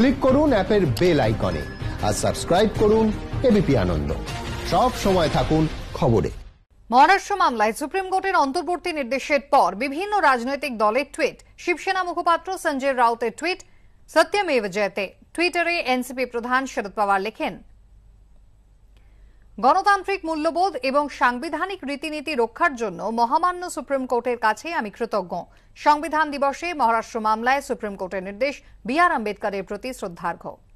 click করুন অ্যাপের bell আইকনে আর সাবস্ক্রাইব করুন এবিপি আনন্দ সব সময় থাকুন খবরে মহারাষ্ট্র মামলায় সুপ্রিম কোর্টের অন্তর্বর্তী নির্দেশের পর বিভিন্ন রাজনৈতিক দলের টুইট শিবসেনা মুখপাত্র সঞ্জয় রাউতের টুইট সত্যমেব জয়তে টুইটারে এনসিপি প্রধান শরদ পাওয়ার লেখেন গণতান্ত্রিক মূল্যবোধ এবং সাংবিধানিক রীতিনীতি রক্ষার জন্য মহামান্য সুপ্রিম কোর্টের কাছে আমি কৃতজ্ঞ সংবিধান দিবসে মহারাষ্ট্র মামলায় সুপ্রিম কোর্টের নির্দেশ বি আর আম্বেদকরের প্রতি শ্রদ্ধার্ঘ্য